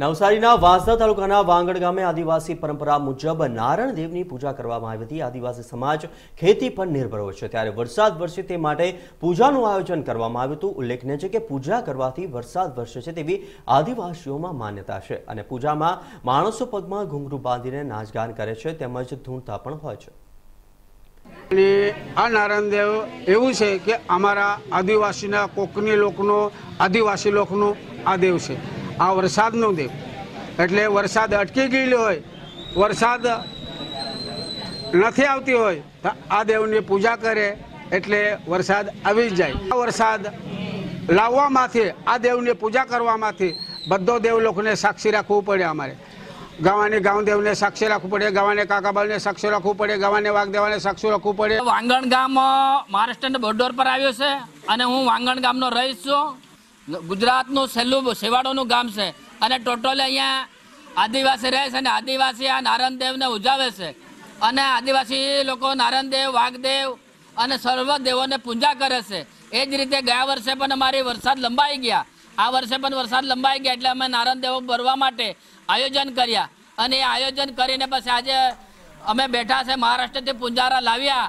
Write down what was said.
નવસારીના વાંસદા તાલુકાના વાંગડ ગામે આદિવાસી પરંપરા મુજબ નારાયણ દેવની પૂજા કરવામાં આવી હતી આદિવાસી સમાજ ખેતી પર નિર્ભર હોય છે ત્યારે વરસાદ વરસે તે માટે પૂજાનું આયોજન કરવામાં આવ્યું હતું ઉલ્લેખનીય છે કે પૂજા કરવાથી વરસાદ વરસે છે તેવી આદિવાસીઓમાં માન્યતા છે અને પૂજામાં માણસો પગમાં ઘૂંઘરું બાંધીને નાચગાન કરે છે તેમજ ધૂણતા પણ હોય છે અને આ નારાયણદેવ એવું છે કે અમારા આદિવાસીના કોકની લોકનો આદિવાસી લોકનો આ દેવ છે આ વરસાદનો દેવ એટલે વરસાદ અટકી ગયેલો હોય વરસાદ નથી આવતી હોય આ દેવની પૂજા કરે એટલે વરસાદ આવી જાય આ વરસાદ લાવવામાંથી આ દેવની પૂજા કરવામાંથી બધો દેવ લોકોને સાક્ષી રાખવું પડે અમારે ગાવાને ગામદેવને સાક્ષી રાખવું પડે ગાવાને કાકાબાલને સાક્ષી રાખવું પડે ગાવાને વાઘદેવાને સાક્ષી રાખવું પડે વાંગણ ગામ મહારાષ્ટ્રના બોર્ડર પર આવ્યો છે અને હું વાંગણ ગામનો રહીશ છું ગુજરાતનું છેલ્લું શેવાડોનું ગામ છે અને ટોટલે અહીંયા આદિવાસી રહે છે અને આદિવાસી આ નારાયણદેવને ઉજાવે છે અને આદિવાસી લોકો નારાયણદેવ વાઘદેવ અને સર્વદેવોને પૂજા કરે છે એ જ રીતે ગયા વર્ષે પણ અમારી વરસાદ લંબાઈ ગયા આ વર્ષે પણ વરસાદ લંબાઈ ગયા એટલે અમે નારાયણદેવો ભરવા માટે આયોજન કર્યા અને એ આયોજન કરીને પછી આજે અમે બેઠા છે મહારાષ્ટ્રથી પૂંજારા લાવ્યા